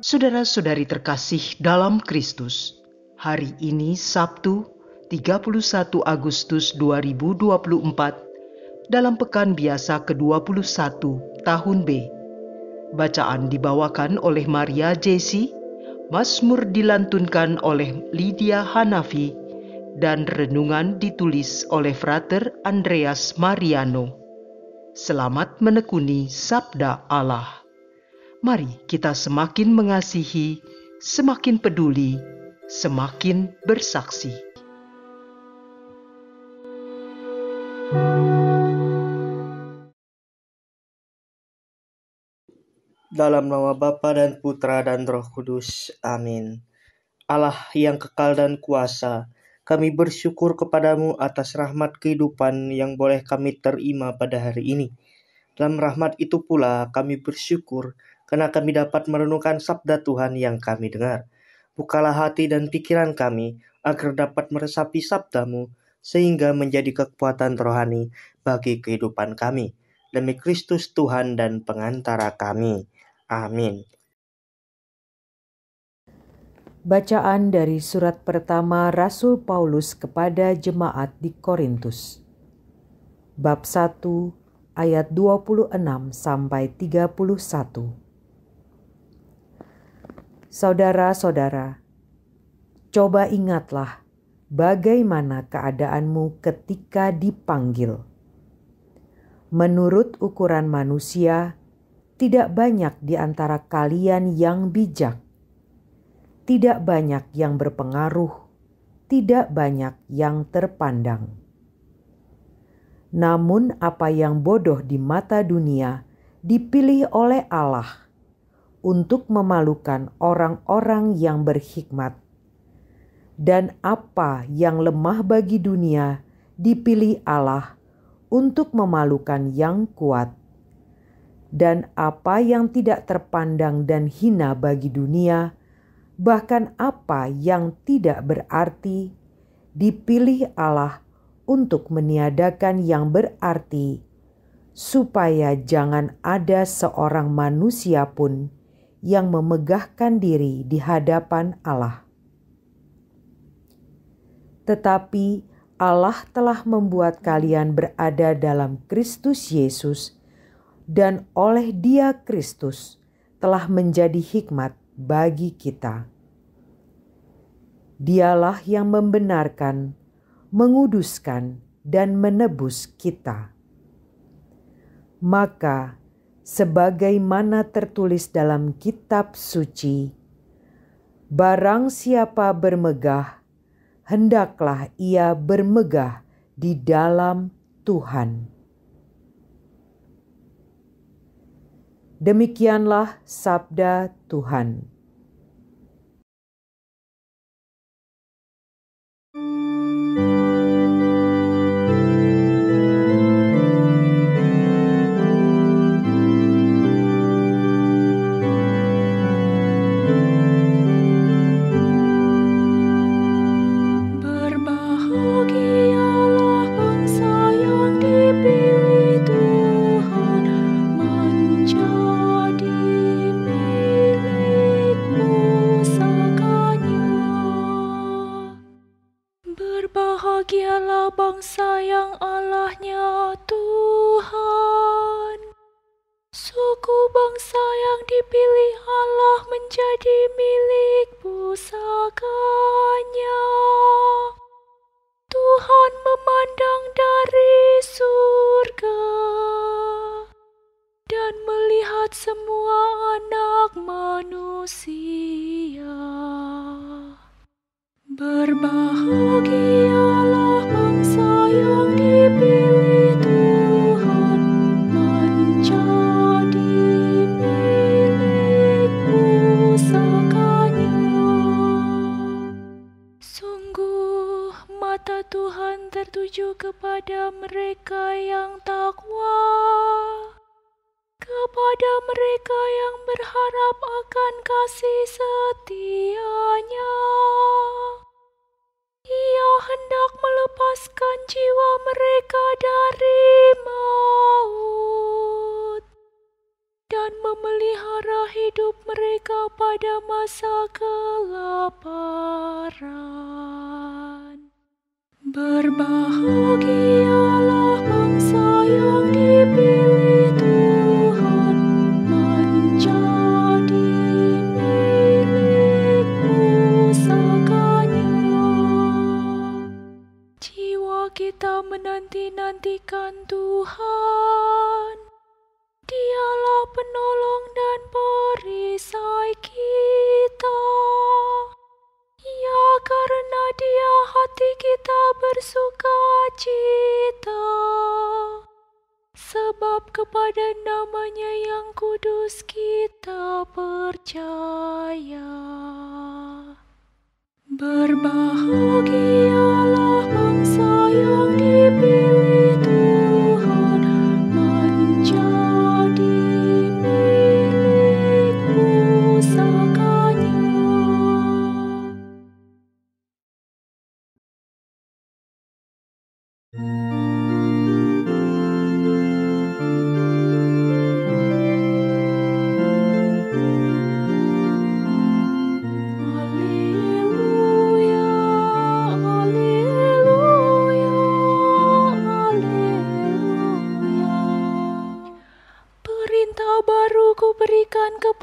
Saudara-saudari terkasih dalam Kristus, hari ini Sabtu 31 Agustus 2024 dalam Pekan Biasa ke-21 tahun B. Bacaan dibawakan oleh Maria Jesse, Mazmur dilantunkan oleh Lydia Hanafi, dan renungan ditulis oleh Frater Andreas Mariano. Selamat menekuni Sabda Allah mari kita semakin mengasihi, semakin peduli, semakin bersaksi. Dalam nama Bapa dan Putra dan Roh Kudus. Amin. Allah yang kekal dan kuasa, kami bersyukur kepadamu atas rahmat kehidupan yang boleh kami terima pada hari ini dalam rahmat itu pula kami bersyukur karena kami dapat merenungkan sabda Tuhan yang kami dengar. Bukalah hati dan pikiran kami agar dapat meresapi sabdamu sehingga menjadi kekuatan rohani bagi kehidupan kami. Demi Kristus Tuhan dan pengantara kami. Amin. Bacaan dari surat pertama Rasul Paulus kepada jemaat di Korintus. Bab 1 ayat 26 sampai 31. Saudara-saudara, coba ingatlah bagaimana keadaanmu ketika dipanggil. Menurut ukuran manusia, tidak banyak di antara kalian yang bijak, tidak banyak yang berpengaruh, tidak banyak yang terpandang. Namun, apa yang bodoh di mata dunia dipilih oleh Allah untuk memalukan orang-orang yang berhikmat, dan apa yang lemah bagi dunia dipilih Allah untuk memalukan yang kuat, dan apa yang tidak terpandang dan hina bagi dunia, bahkan apa yang tidak berarti, dipilih Allah untuk meniadakan yang berarti, supaya jangan ada seorang manusia pun yang memegahkan diri di hadapan Allah. Tetapi Allah telah membuat kalian berada dalam Kristus Yesus, dan oleh Dia Kristus telah menjadi hikmat bagi kita. Dialah yang membenarkan menguduskan dan menebus kita. Maka, sebagaimana tertulis dalam kitab suci, barang siapa bermegah, hendaklah ia bermegah di dalam Tuhan. Demikianlah sabda Tuhan. buat semua anak manusia. Berbahagialah bangsa yang dipilih Tuhan menjadi milik pusakanya. Sungguh mata Tuhan tertuju kepada mereka yang takwa kepada mereka yang berharap akan kasih setianya. Ia hendak melepaskan jiwa mereka dari maut dan memelihara hidup mereka pada masa kelaparan. Berbahagialah bangsa yang dipilih. menanti nantikan Tuhan. Dialah penolong dan perisai kita. Ya karena dia hati kita bersuka cita. Sebab kepada namanya yang kudus kita percaya. Berbahagia.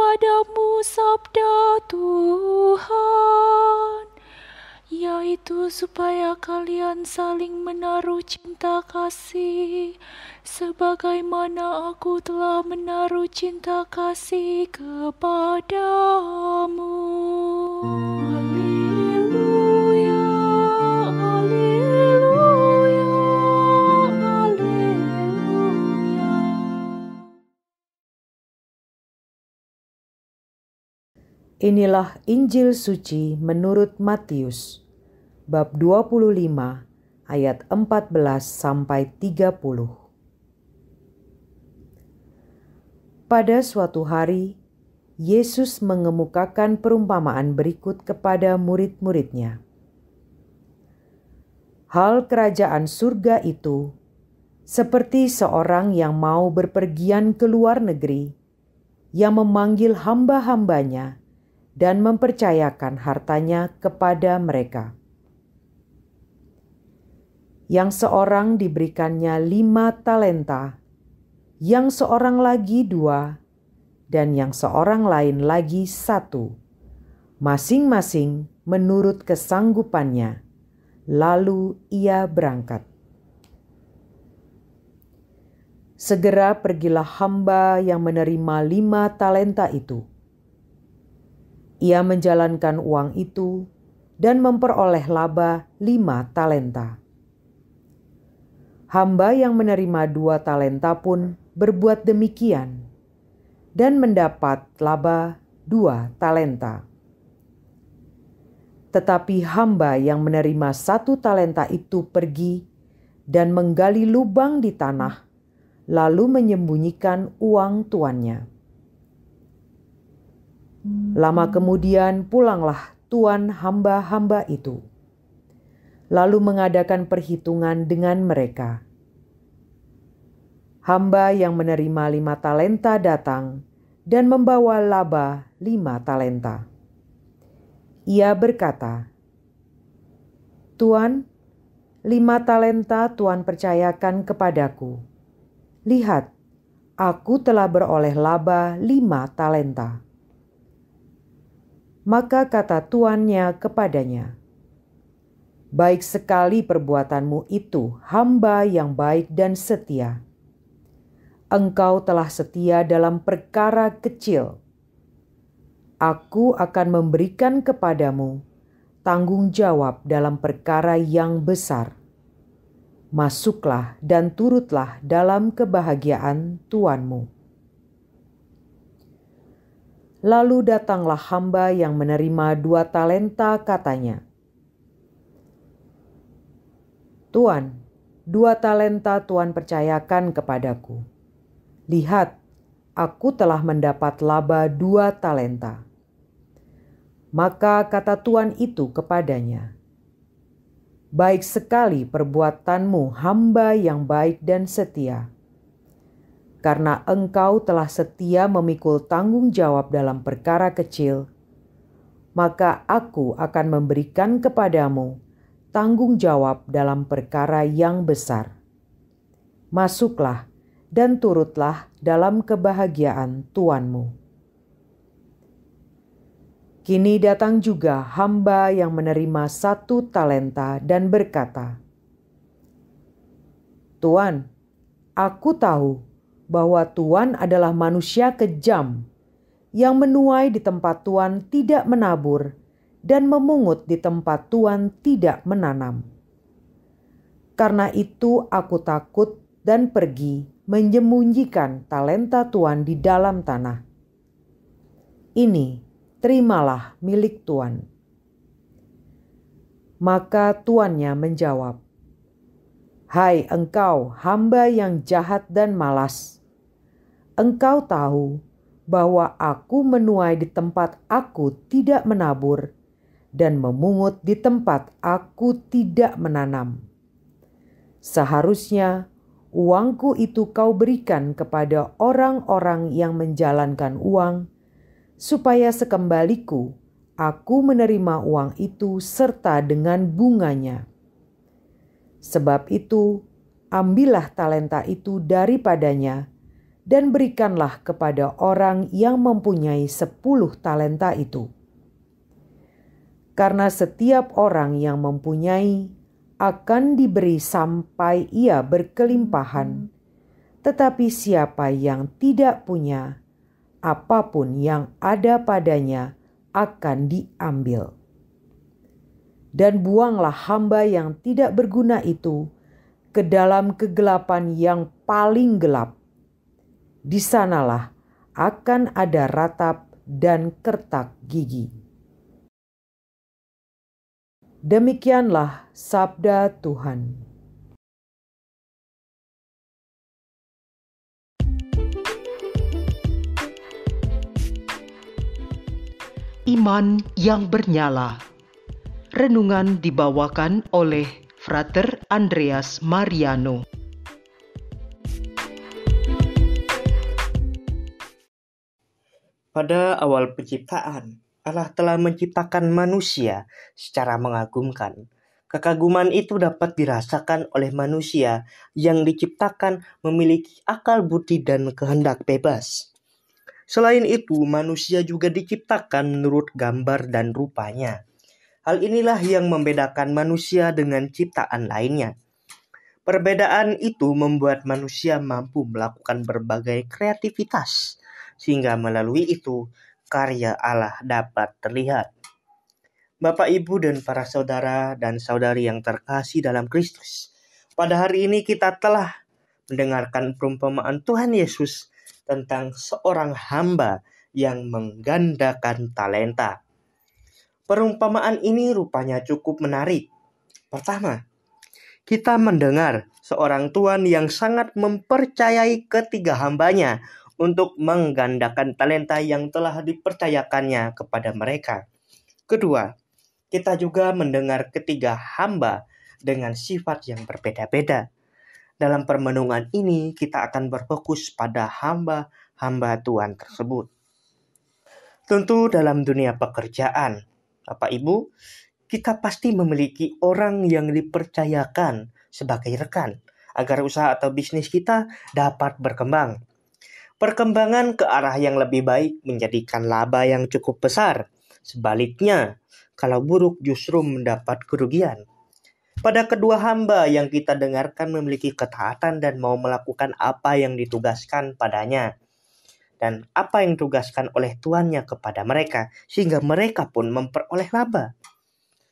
kepadamu sabda Tuhan, yaitu supaya kalian saling menaruh cinta kasih, sebagaimana aku telah menaruh cinta kasih kepadamu. Inilah Injil suci menurut Matius bab 25 ayat 14 sampai 30. Pada suatu hari Yesus mengemukakan perumpamaan berikut kepada murid-muridnya. Hal kerajaan surga itu seperti seorang yang mau berpergian ke luar negeri yang memanggil hamba-hambanya dan mempercayakan hartanya kepada mereka. Yang seorang diberikannya lima talenta, yang seorang lagi dua, dan yang seorang lain lagi satu, masing-masing menurut kesanggupannya. Lalu ia berangkat. Segera pergilah hamba yang menerima lima talenta itu ia menjalankan uang itu dan memperoleh laba lima talenta. Hamba yang menerima dua talenta pun berbuat demikian dan mendapat laba dua talenta. Tetapi hamba yang menerima satu talenta itu pergi dan menggali lubang di tanah, lalu menyembunyikan uang tuannya. Lama kemudian pulanglah tuan hamba-hamba itu, lalu mengadakan perhitungan dengan mereka. Hamba yang menerima lima talenta datang dan membawa laba lima talenta. Ia berkata, "Tuan, lima talenta Tuan percayakan kepadaku. Lihat, aku telah beroleh laba lima talenta." Maka kata tuannya kepadanya, "Baik sekali perbuatanmu itu, hamba yang baik dan setia. Engkau telah setia dalam perkara kecil. Aku akan memberikan kepadamu tanggung jawab dalam perkara yang besar. Masuklah dan turutlah dalam kebahagiaan tuanmu." Lalu datanglah hamba yang menerima dua talenta, katanya, "Tuan, dua talenta Tuan percayakan kepadaku. Lihat, aku telah mendapat laba dua talenta." Maka kata Tuan itu kepadanya, "Baik sekali perbuatanmu, hamba yang baik dan setia karena engkau telah setia memikul tanggung jawab dalam perkara kecil, maka aku akan memberikan kepadamu tanggung jawab dalam perkara yang besar. Masuklah dan turutlah dalam kebahagiaan Tuanmu. Kini datang juga hamba yang menerima satu talenta dan berkata, "Tuan, aku tahu bahwa Tuhan adalah manusia kejam yang menuai di tempat Tuhan tidak menabur dan memungut di tempat Tuhan tidak menanam. Karena itu aku takut dan pergi menyembunyikan talenta Tuhan di dalam tanah. Ini terimalah milik Tuhan. Maka tuannya menjawab, Hai engkau hamba yang jahat dan malas, Engkau tahu bahwa aku menuai di tempat aku tidak menabur dan memungut di tempat aku tidak menanam. Seharusnya uangku itu kau berikan kepada orang-orang yang menjalankan uang, supaya sekembaliku aku menerima uang itu serta dengan bunganya. Sebab itu, ambillah talenta itu daripadanya.' dan berikanlah kepada orang yang mempunyai sepuluh talenta itu. Karena setiap orang yang mempunyai akan diberi sampai ia berkelimpahan, tetapi siapa yang tidak punya, apapun yang ada padanya akan diambil. Dan buanglah hamba yang tidak berguna itu ke dalam kegelapan yang paling gelap di sanalah akan ada ratap dan kertak gigi. Demikianlah sabda Tuhan. Iman yang bernyala. Renungan dibawakan oleh Frater Andreas Mariano. Pada awal penciptaan, Allah telah menciptakan manusia secara mengagumkan. Kekaguman itu dapat dirasakan oleh manusia yang diciptakan memiliki akal budi dan kehendak bebas. Selain itu, manusia juga diciptakan menurut gambar dan rupanya. Hal inilah yang membedakan manusia dengan ciptaan lainnya. Perbedaan itu membuat manusia mampu melakukan berbagai kreativitas, sehingga melalui itu karya Allah dapat terlihat. Bapak, Ibu, dan para saudara dan saudari yang terkasih dalam Kristus, pada hari ini kita telah mendengarkan perumpamaan Tuhan Yesus tentang seorang hamba yang menggandakan talenta. Perumpamaan ini rupanya cukup menarik. Pertama, kita mendengar seorang tuan yang sangat mempercayai ketiga hambanya untuk menggandakan talenta yang telah dipercayakannya kepada mereka. Kedua, kita juga mendengar ketiga hamba dengan sifat yang berbeda-beda. Dalam permenungan ini, kita akan berfokus pada hamba-hamba Tuhan tersebut. Tentu dalam dunia pekerjaan, Bapak Ibu, kita pasti memiliki orang yang dipercayakan sebagai rekan agar usaha atau bisnis kita dapat berkembang. Perkembangan ke arah yang lebih baik menjadikan laba yang cukup besar. Sebaliknya, kalau buruk justru mendapat kerugian. Pada kedua hamba yang kita dengarkan memiliki ketaatan dan mau melakukan apa yang ditugaskan padanya dan apa yang ditugaskan oleh tuannya kepada mereka sehingga mereka pun memperoleh laba.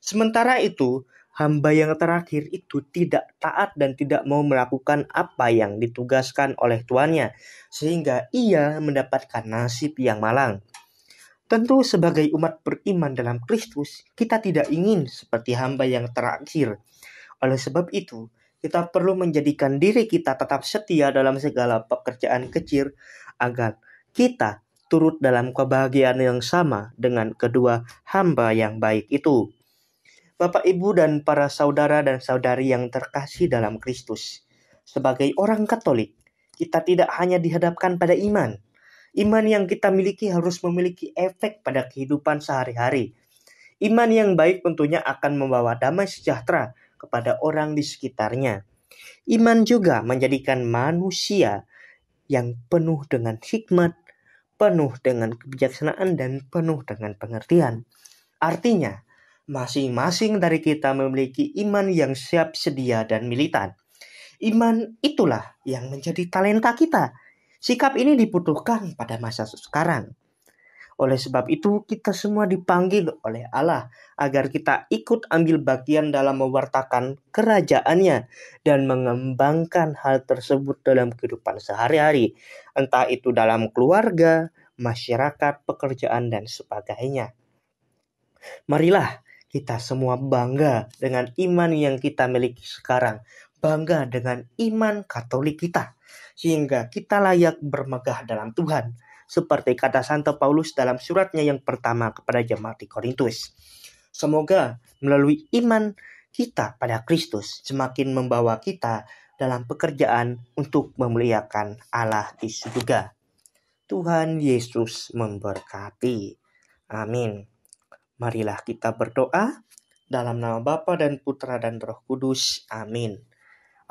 Sementara itu, hamba yang terakhir itu tidak taat dan tidak mau melakukan apa yang ditugaskan oleh tuannya, sehingga ia mendapatkan nasib yang malang. Tentu sebagai umat beriman dalam Kristus, kita tidak ingin seperti hamba yang terakhir. Oleh sebab itu, kita perlu menjadikan diri kita tetap setia dalam segala pekerjaan kecil agar kita turut dalam kebahagiaan yang sama dengan kedua hamba yang baik itu. Bapak, Ibu, dan para saudara dan saudari yang terkasih dalam Kristus. Sebagai orang Katolik, kita tidak hanya dihadapkan pada iman. Iman yang kita miliki harus memiliki efek pada kehidupan sehari-hari. Iman yang baik tentunya akan membawa damai sejahtera kepada orang di sekitarnya. Iman juga menjadikan manusia yang penuh dengan hikmat, penuh dengan kebijaksanaan, dan penuh dengan pengertian. Artinya, masing-masing dari kita memiliki iman yang siap sedia dan militan. Iman itulah yang menjadi talenta kita. Sikap ini dibutuhkan pada masa sekarang. Oleh sebab itu, kita semua dipanggil oleh Allah agar kita ikut ambil bagian dalam mewartakan kerajaannya dan mengembangkan hal tersebut dalam kehidupan sehari-hari, entah itu dalam keluarga, masyarakat, pekerjaan, dan sebagainya. Marilah kita semua bangga dengan iman yang kita miliki sekarang, bangga dengan iman Katolik kita, sehingga kita layak bermegah dalam Tuhan, seperti kata Santo Paulus dalam suratnya yang pertama kepada jemaat di Korintus. Semoga melalui iman kita pada Kristus semakin membawa kita dalam pekerjaan untuk memuliakan Allah di surga. Tuhan Yesus memberkati. Amin. Marilah kita berdoa dalam nama Bapa dan Putra dan Roh Kudus. Amin.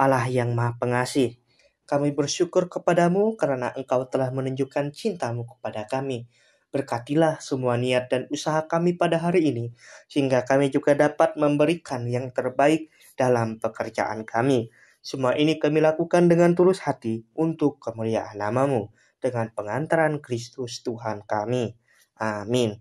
Allah yang Maha Pengasih, kami bersyukur kepadamu karena Engkau telah menunjukkan cintamu kepada kami. Berkatilah semua niat dan usaha kami pada hari ini, sehingga kami juga dapat memberikan yang terbaik dalam pekerjaan kami. Semua ini kami lakukan dengan tulus hati untuk kemuliaan namamu, dengan pengantaran Kristus Tuhan kami. Amin